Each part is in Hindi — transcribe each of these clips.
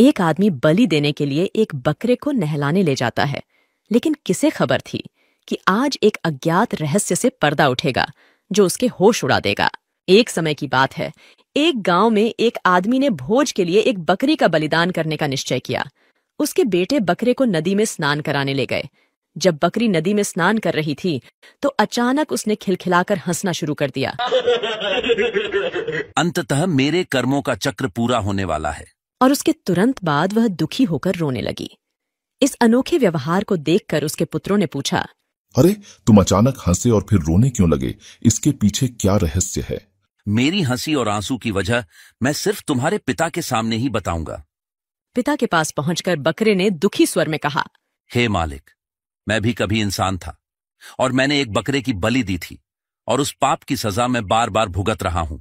एक आदमी बलि देने के लिए एक बकरे को नहलाने ले जाता है लेकिन किसे खबर थी कि आज एक अज्ञात रहस्य से पर्दा उठेगा जो उसके होश उड़ा देगा एक समय की बात है एक गांव में एक आदमी ने भोज के लिए एक बकरी का बलिदान करने का निश्चय किया उसके बेटे बकरे को नदी में स्नान कराने ले गए जब बकरी नदी में स्नान कर रही थी तो अचानक उसने खिलखिलाकर हंसना शुरू कर दिया अंततः मेरे कर्मों का चक्र पूरा होने वाला है और उसके तुरंत बाद वह दुखी होकर रोने लगी इस अनोखे व्यवहार को देखकर उसके पुत्रों ने पूछा अरे तुम अचानक हंसे और फिर रोने क्यों लगे इसके पीछे क्या रहस्य है मेरी हंसी और आंसू की वजह मैं सिर्फ तुम्हारे पिता के सामने ही बताऊंगा पिता के पास पहुंचकर बकरे ने दुखी स्वर में कहा हे hey मालिक मैं भी कभी इंसान था और मैंने एक बकरे की बलि दी थी और उस पाप की सजा मैं बार बार भुगत रहा हूं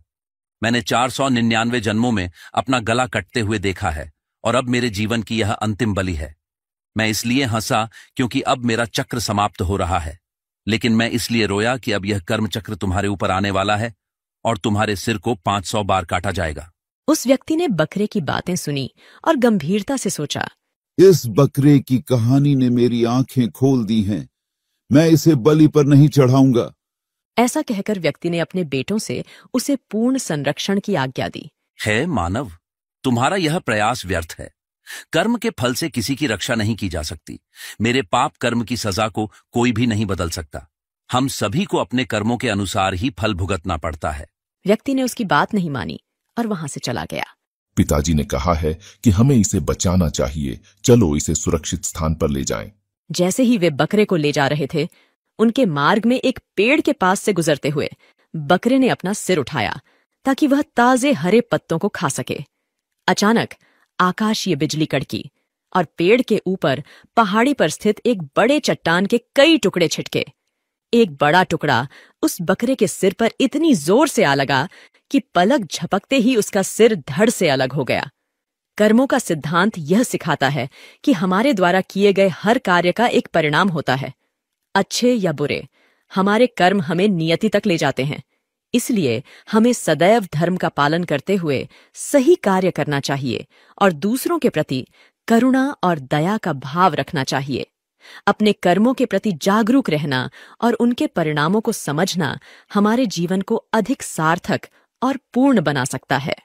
मैंने 499 जन्मों में अपना गला कटते हुए देखा है और अब मेरे जीवन की यह अंतिम बलि है मैं इसलिए हंसा क्योंकि अब मेरा चक्र समाप्त हो रहा है लेकिन मैं इसलिए रोया कि अब यह कर्म चक्र तुम्हारे ऊपर आने वाला है और तुम्हारे सिर को 500 बार काटा जाएगा उस व्यक्ति ने बकरे की बातें सुनी और गंभीरता से सोचा इस बकरे की कहानी ने मेरी आंखें खोल दी हैं मैं इसे बलि पर नहीं चढ़ाऊंगा ऐसा कहकर व्यक्ति ने अपने बेटों से उसे पूर्ण संरक्षण की आज्ञा दी है मानव तुम्हारा यह प्रयास व्यर्थ है कर्म के फल से किसी की रक्षा नहीं की जा सकती मेरे पाप कर्म की सजा को कोई भी नहीं बदल सकता हम सभी को अपने कर्मों के अनुसार ही फल भुगतना पड़ता है व्यक्ति ने उसकी बात नहीं मानी और वहां से चला गया पिताजी ने कहा है कि हमें इसे बचाना चाहिए चलो इसे सुरक्षित स्थान पर ले जाएं। जैसे ही वे बकरे को ले जा रहे थे उनके मार्ग में एक पेड़ के पास से गुजरते हुए बकरे ने अपना सिर उठाया ताकि वह ताजे हरे पत्तों को खा सके अचानक आकाशीय बिजली कड़की और पेड़ के ऊपर पहाड़ी पर स्थित एक बड़े चट्टान के कई टुकड़े छिटके एक बड़ा टुकड़ा उस बकरे के सिर पर इतनी जोर से आ लगा कि पलक झपकते ही उसका सिर धड़ से अलग हो गया कर्मों का सिद्धांत यह सिखाता है कि हमारे द्वारा किए गए हर कार्य का एक परिणाम होता है अच्छे या बुरे हमारे कर्म हमें नियति तक ले जाते हैं इसलिए हमें सदैव धर्म का पालन करते हुए सही कार्य करना चाहिए और दूसरों के प्रति करुणा और दया का भाव रखना चाहिए अपने कर्मों के प्रति जागरूक रहना और उनके परिणामों को समझना हमारे जीवन को अधिक सार्थक और पूर्ण बना सकता है